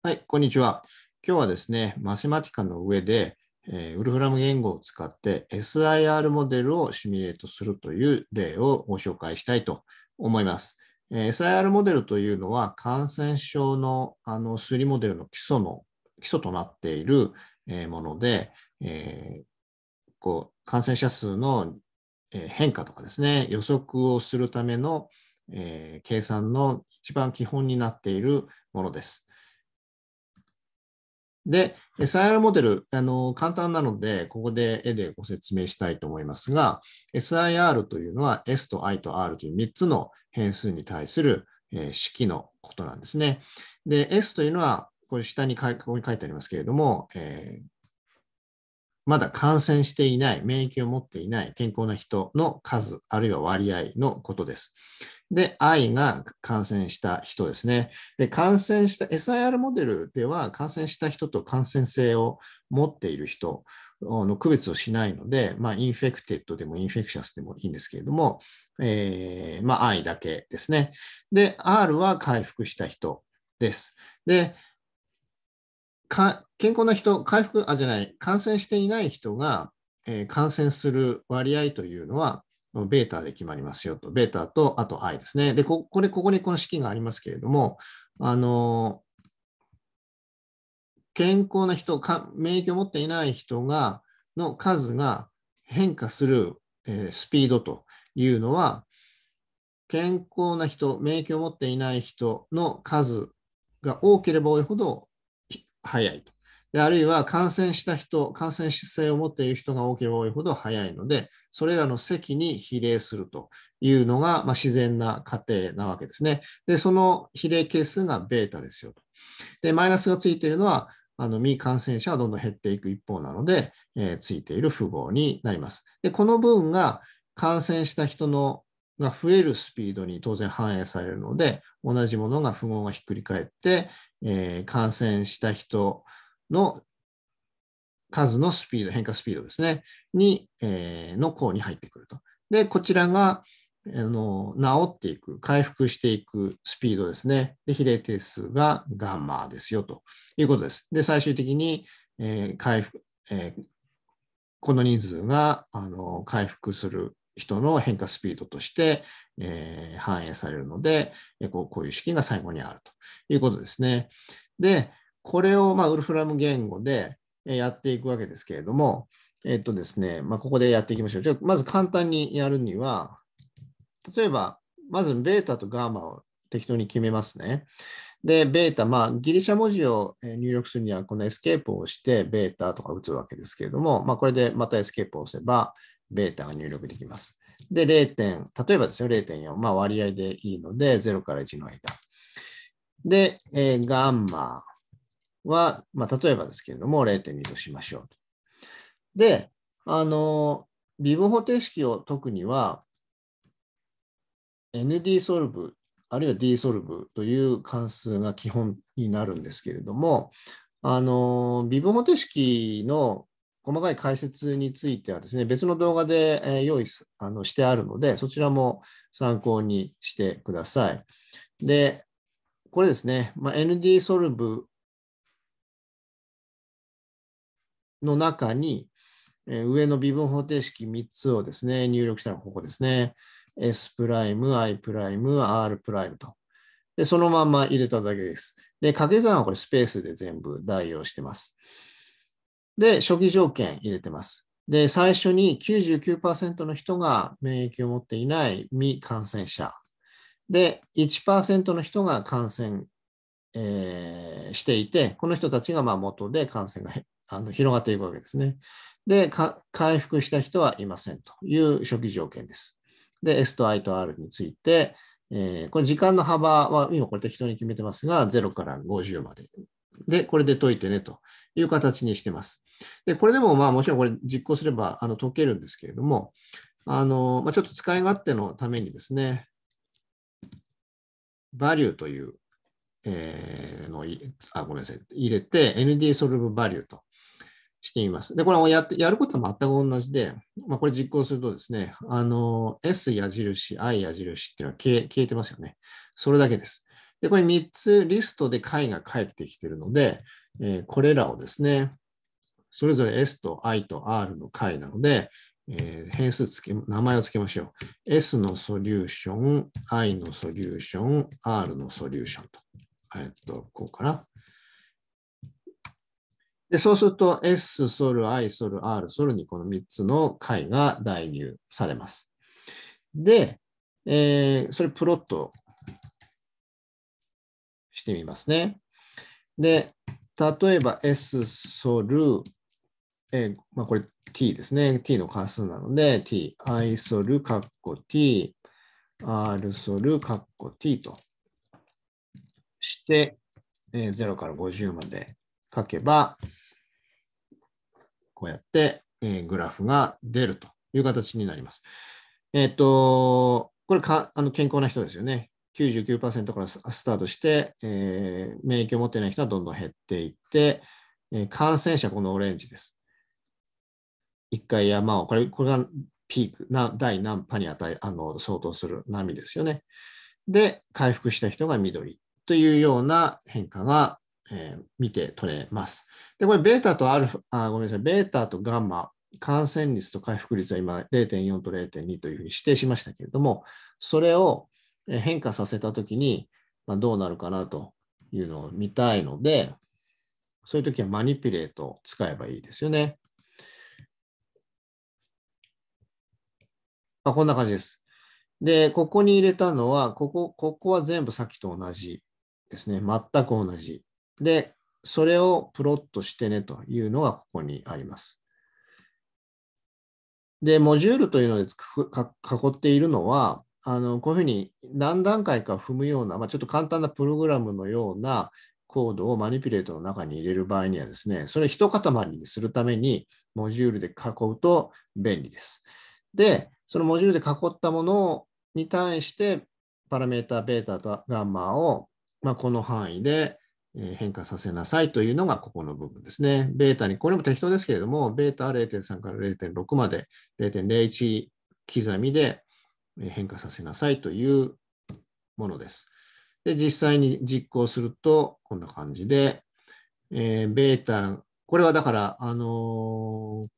はい、こんにちは。今日はですね、マセマティカの上で、えー、ウルフラム言語を使って SIR モデルをシミュレートするという例をご紹介したいと思います。えー、SIR モデルというのは感染症のあの推理モデルの基礎の基礎となっている、えー、もので、えこう感染者数の変化とかですね、予測をするための、え計算の一番基本になっているものです。で、SIR モデル、あの、簡単なので、ここで絵でご説明したいと思いますが、SIR というのは S と I と R という3つの変数に対する、え式のことなんですね。で、S というのは、これ下にここに書いてありますけれども、えー、まだ感染していない、免疫を持っていない健康な人の数、あるいは割合のことです。で、I が感染した人ですね。で、感染した SIR モデルでは、感染した人と感染性を持っている人の区別をしないので、まあ、インフェクテッドでもインフェクシャスでもいいんですけれども、えー、まあ、I だけですね。で、R は回復した人です。で、か健康な人、回復、あ、じゃない、感染していない人が、えー、感染する割合というのは、ベータで決まりますよと、ベータと、あと I ですね。で、ここれ、ここにこの式がありますけれども、あの、健康な人か、免疫を持っていない人が、の数が変化する、えー、スピードというのは、健康な人、免疫を持っていない人の数が多ければ多いほど早いと。であるいは感染した人、感染姿勢を持っている人が多ければ多いほど早いので、それらの席に比例するというのが、まあ、自然な過程なわけですね。で、その比例係数がベータですよと。で、マイナスがついているのは、あの未感染者はどんどん減っていく一方なので、えー、ついている符号になります。で、この分が感染した人のが増えるスピードに当然反映されるので、同じものが符号がひっくり返って、えー、感染した人の数のスピード、変化スピードですね、に、えー、の項に入ってくると。で、こちらが、あの治っていく、回復していくスピードですね。で、比例定数がガンマですよということです。で、最終的に、えー、回復、えー、この人数があの回復する人の変化スピードとして、えー、反映されるのでこう、こういう式が最後にあるということですね。で、これを、まあ、ウルフラム言語でやっていくわけですけれども、えっとですね、まあ、ここでやっていきましょう。まず簡単にやるには、例えば、まずベータとガーマを適当に決めますね。で、ベータ、まあ、ギリシャ文字を入力するには、このエスケープを押して、ベータとか打つわけですけれども、まあ、これでまたエスケープを押せば、ベータが入力できます。で、0点、例えばですよ、0.4、まあ割合でいいので、0から1の間。で、えー、ガンマは、まあ例えばですけれども、0.2としましょうで、あの、微分方程式を解くには、ND ソルブ、あるいは D ソルブという関数が基本になるんですけれども、あの、微分方程式の細かい解説についてはですね、別の動画で、え用意あのしてあるので、そちらも参考にしてください。で、これですね、まあ、ND ソルブの中に、え上の微分方程式3つをですね、入力したのがここですね。S プライム、I プライム、R プライムと。で、そのまま入れただけです。で、掛け算はこれスペースで全部代用してます。で、初期条件入れてます。で、最初に99%の人が免疫を持っていない未感染者。で、1%の人が感染、えー、していて、この人たちがまあ元で感染があの広がっていくわけですね。で、回復した人はいませんという初期条件です。で、S と I と R について、えー、これ時間の幅は今これ適当に決めてますが、0から50までで、これで解いてねという形にしてます。で、これでもまあもちろんこれ実行すればあの解けるんですけれども、あのまあ、ちょっと使い勝手のためにですね、バリューという、えー、のあ、ごめんなさい、入れて ND ソルブバリューとしてみます。で、これをやってやることは全く同じで、まあ、これ実行するとですね、あの S 矢印、I 矢印っていうのは消え消えてますよね。それだけです。で、これ3つリストで解が返ってきているので、えー、これらをですね、それぞれ S と I と R の解なので、えー、変数つけ、名前をつけましょう。S のソリューション、I のソリューション、R のソリューションと。えっと、こうかな。で、そうすると S、ソル、I、ソル、R、ソルにこの3つの解が代入されます。で、えー、それプロットしてみますね。で、例えば S ソル、えまあ、これ t ですね。t の関数なので t、i ソル、カッコ t、r ソル、カッコ t として、えー、0から50まで書けば、こうやって、えー、グラフが出るという形になります。えっ、ー、と、これかあの健康な人ですよね。99%からスタートして、えー、免疫を持ってない人はどんどん減っていって、えー、感染者、このオレンジです。一回山を、これこれがピーク、な第何波に値あの相当する波ですよね。で、回復した人が緑というような変化が、えー、見て取れます。で、これ、ベータとアルフあ、ごめんなさい、ベータとガンマ、感染率と回復率は今0.4と0.2というふうに指定しましたけれども、それを変化させたときに、まあ、どうなるかなというのを見たいので、そういうときはマニピュレートを使えばいいですよね。まあ、こんな感じです。で、ここに入れたのは、ここ、ここは全部さっきと同じですね。全く同じ。で、それをプロットしてねというのがここにあります。で、モジュールというので囲っているのは、あのこういうふうに何段階か踏むような、まあ、ちょっと簡単なプログラムのようなコードをマニピュレートの中に入れる場合にはですね、それ一塊にするためにモジュールで囲うと便利です。で、そのモジュールで囲ったものに対してパラメータベータとガンマを、まあ、この範囲で変化させなさいというのがここの部分ですね。ベータに、これも適当ですけれども、ベータ0.3から0.6まで0.01刻みで変化させなさいというものです。で、実際に実行すると、こんな感じで、えー、ベータ、これはだから、あのー、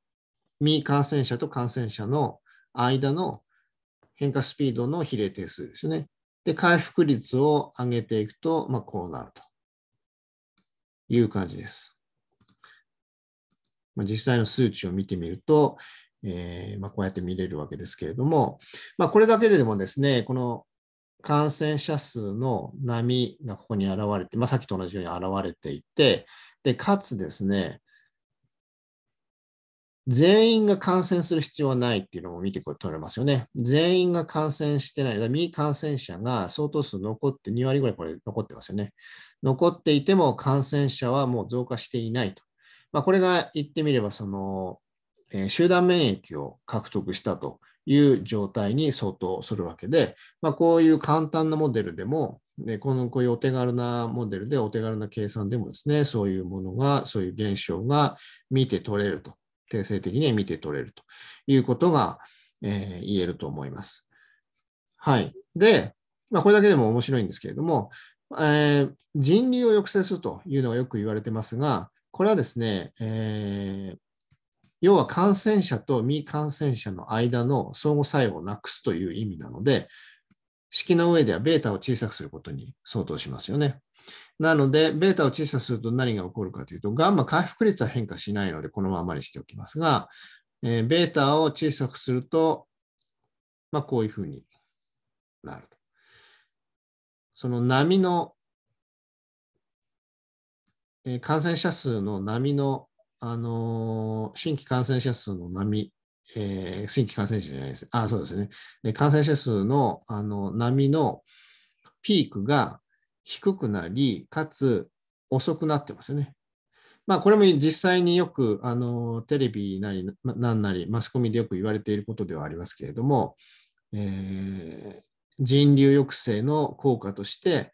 未感染者と感染者の間の変化スピードの比例定数ですよね。で、回復率を上げていくと、まあ、こうなるという感じです。まあ、実際の数値を見てみると、えー、まあ、こうやって見れるわけですけれども、まあ、これだけでもですね、この感染者数の波がここに現れて、まあ、さっきと同じように現れていて、でかつですね、全員が感染する必要はないっていうのも見て取れますよね。全員が感染してない、未感染者が相当数残って、2割ぐらいこれ残ってますよね。残っていても感染者はもう増加していないとまあ、これが言ってみれば、その、えー、集団免疫を獲得したという状態に相当するわけで、まあ、こういう簡単なモデルでも、ね、このこういうお手軽なモデルでお手軽な計算でもですね、そういうものが、そういう現象が見て取れると、定性的に見て取れるということが、えー、言えると思います。はい。で、まあ、これだけでも面白いんですけれども、えー、人流を抑制するというのがよく言われてますが、これはですね、えー、要は感染者と未感染者の間の相互作用をなくすという意味なので、式の上ではベータを小さくすることに相当しますよね。なので、ベータを小さくすると何が起こるかというと、ガンマ回復率は変化しないので、このままにしておきますが、えー、ベータを小さくすると、まあ、こういうふうになると。その波のえー、感染者数の波の、あのー、新規感染者数の波、えー、新規感染者じゃないです。あ、そうですね。で感染者数のあの波のピークが低くなり、かつ遅くなってますよね。まあ、これも実際によくあのテレビなり何なりマスコミでよく言われていることではありますけれども、えー、人流抑制の効果として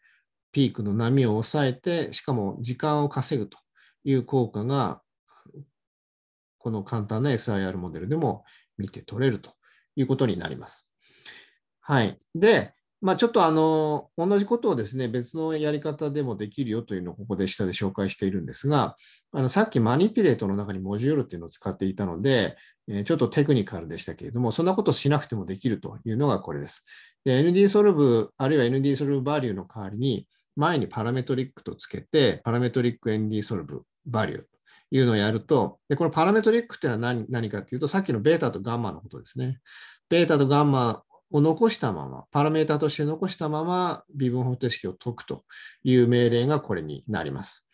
ピークの波を抑えて、しかも時間を稼ぐという効果が、この簡単な SIR モデルでも見て取れるということになります。はい。で、まあ、ちょっとあの同じことをですね別のやり方でもできるよというのをここで下で紹介しているんですがあのさっきマニピュレートの中にモジュールっていうのを使っていたのでちょっとテクニカルでしたけれどもそんなことしなくてもできるというのがこれです。で ND ソルブあるいは ND ソルブバリューの代わりに前にパラメトリックとつけて、パラメトリックエンディソルブバリューというのをやると、でこのパラメトリックっていうのは何何かっていうと、さっきのベータとガンマのことですね。ベータとガンマを残したまま、パラメータとして残したまま、微分方程式を解くという命令がこれになります。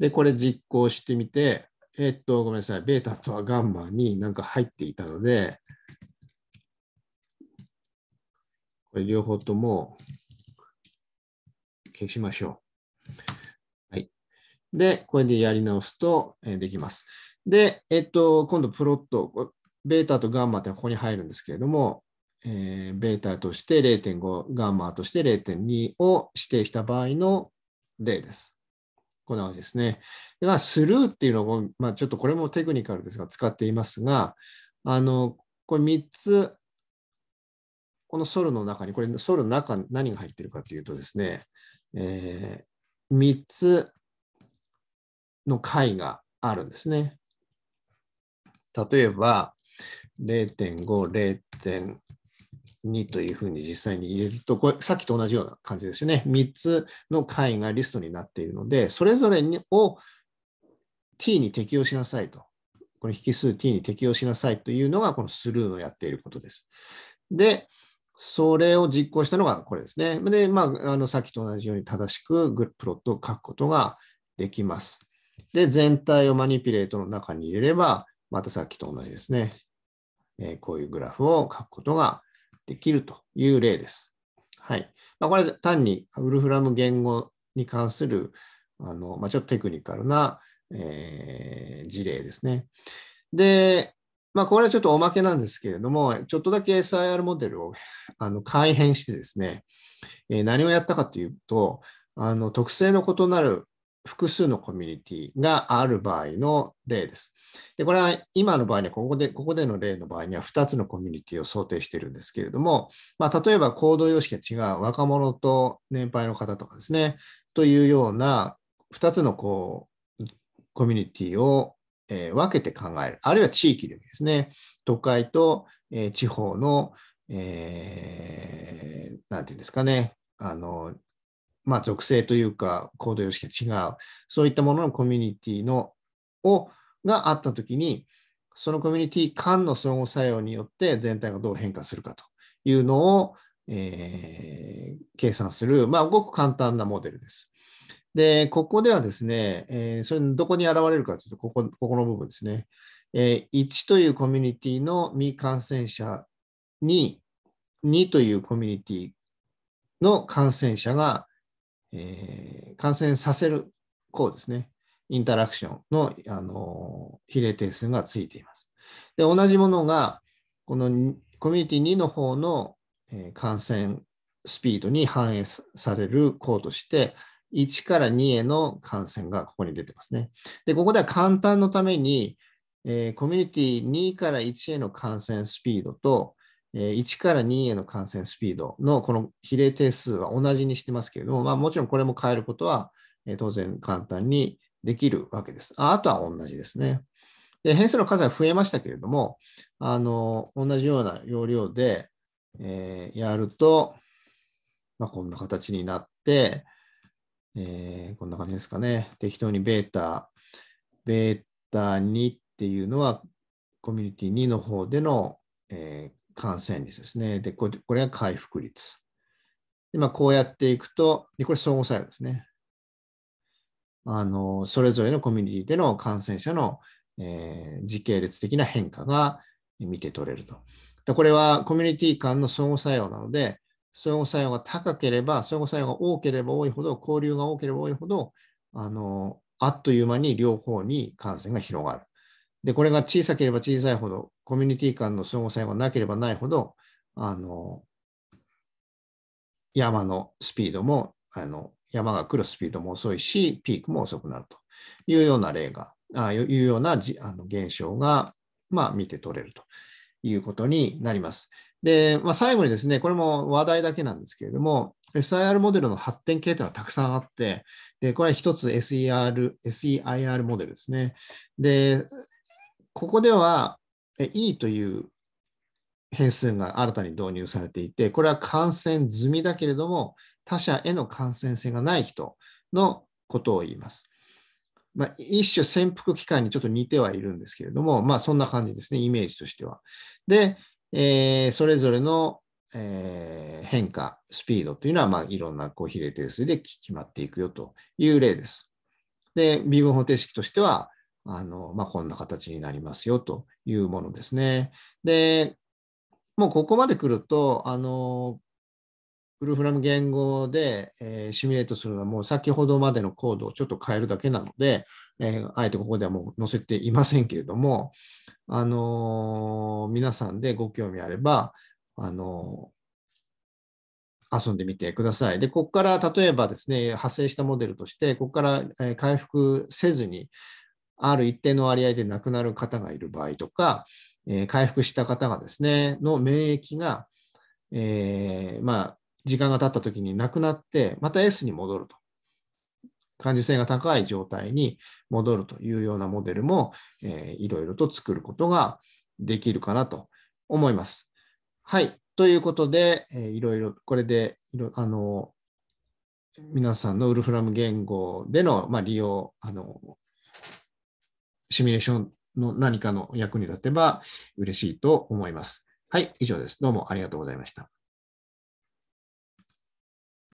で、これ実行してみて、えっと、ごめんなさい、ベータとはガンマになんか入っていたので、これ両方とも、消しましょう。はい。で、これでやり直すと、えできます。で、えっと、今度プロット、ベータとガンマってここに入るんですけれども、えー、ベータとして0.5、ガンマとして0.2を指定した場合の例です。こんな感じですね。でまあ、スルーっていうのを、まあ、ちょっとこれもテクニカルですが、使っていますが、あの、これ3つ、このソルの中に、これソルの中、何が入ってるかというとですね、えー、3つの解があるんですね。例えば、0.5、0.2というふうに実際に入れると、これさっきと同じような感じですよね。3つの解がリストになっているので、それぞれを t に適用しなさいと。この引数 t に適用しなさいというのが、このスルーのやっていることです。で、それを実行したのがこれですね。で、まあ、あのさっきと同じように正しくグッドプロットを書くことができます。で、全体をマニピュレートの中に入れれば、またさっきと同じですね。えー、こういうグラフを書くことができるという例です。はい。まあ、これ単にウルフラム言語に関する、あのまあ、ちょっとテクニカルな、えー、事例ですね。で、まあ、これはちょっとおまけなんですけれども、ちょっとだけ SIR モデルを あの改変してですね、えー、何をやったかというと、あの特性の異なる複数のコミュニティがある場合の例です。でこれは今の場合にはここで、ここでの例の場合には2つのコミュニティを想定しているんですけれども、まあ、例えば行動様式が違う若者と年配の方とかですね、というような2つのこうコミュニティをえー、分けて考える、あるいは地域でもいいですね、都会と、えー、地方の、えー、なんていうんですかね、あのまあ、属性というか行動様式が違う、そういったもののコミュニティのをがあったときに、そのコミュニティ間の相互作用によって全体がどう変化するかというのを、えー、計算する、まあ、ごく簡単なモデルです。で、ここではですね、えー、それどこに現れるかというと、ここここの部分ですね、えー、1というコミュニティの未感染者に、2というコミュニティの感染者が、えー、感染させる項ですね、インタラクションの、あの比例定数がついています。で、同じものが、このコミュニティ2の方の、え感染スピードに反映される項として、1から2への感染がここに出てますね。で、ここでは簡単のために、えー、コミュニティ2から1への感染スピードと、え1から2への感染スピードのこの比例定数は同じにしてますけれども、まあ、もちろんこれも変えることは、え当然簡単にできるわけです。ああとは同じですね。で変数の数は増えましたけれども、あの同じような要領で、えー、やると、まあ、こんな形になって、えー、こんな感じですかね。適当にベータ、ベータ2っていうのは、コミュニティ2の方での、えー、感染率ですね。で、これこれが回復率。で、まあ、こうやっていくと、でこれ相互作用ですね。あの、それぞれのコミュニティでの感染者の、えー、時系列的な変化が見て取れると。でこれはコミュニティ間の相互作用なので、相互作用が高ければ、相互作用が多ければ多いほど、交流が多ければ多いほど、あの、あっという間に両方に感染が広がる。で、これが小さければ小さいほど、コミュニティ間の相互作用がなければないほど、あの、山のスピードも、あの、山が来るスピードも遅いし、ピークも遅くなるというような例が、あいうようなじあの現象が、まあ、見て取れるということになります。で、まあ、最後にですね、これも話題だけなんですけれども、SIR モデルの発展系というのはたくさんあって、でこれは一つ SER、SEIR モデルですね。で、ここでは E という変数が新たに導入されていて、これは感染済みだけれども、他者への感染性がない人のことを言います。まあ、一種潜伏期間にちょっと似てはいるんですけれども、まあそんな感じですね、イメージとしては。で、えー、それぞれの、えー、変化、スピードというのは、まあ、いろんなこう比例定数で決まっていくよという例です。で、微分方程式としては、あのまあ、こんな形になりますよというものですね。で、もうここまで来ると、あのフルフラム言語で、えー、シミュレートするのはもう先ほどまでのコードをちょっと変えるだけなので、えー、あえてここではもう載せていませんけれども、あのー、皆さんでご興味あれば、あの遊んでみてください。で、ここから例えばですね、発生したモデルとして、ここから回復せずに、ある一定の割合で亡くなる方がいる場合とか、え回復した方がですね、の免疫が、えー、まあ、時間が経った時になくなって、また S に戻ると。感受性が高い状態に戻るというようなモデルも、えー、いろいろと作ることができるかなと思います。はい。ということで、えー、いろいろ、これでいろ、あの、皆さんのウルフラム言語での、まあ、利用、あの、シミュレーションの何かの役に立てば嬉しいと思います。はい、以上です。どうもありがとうございました。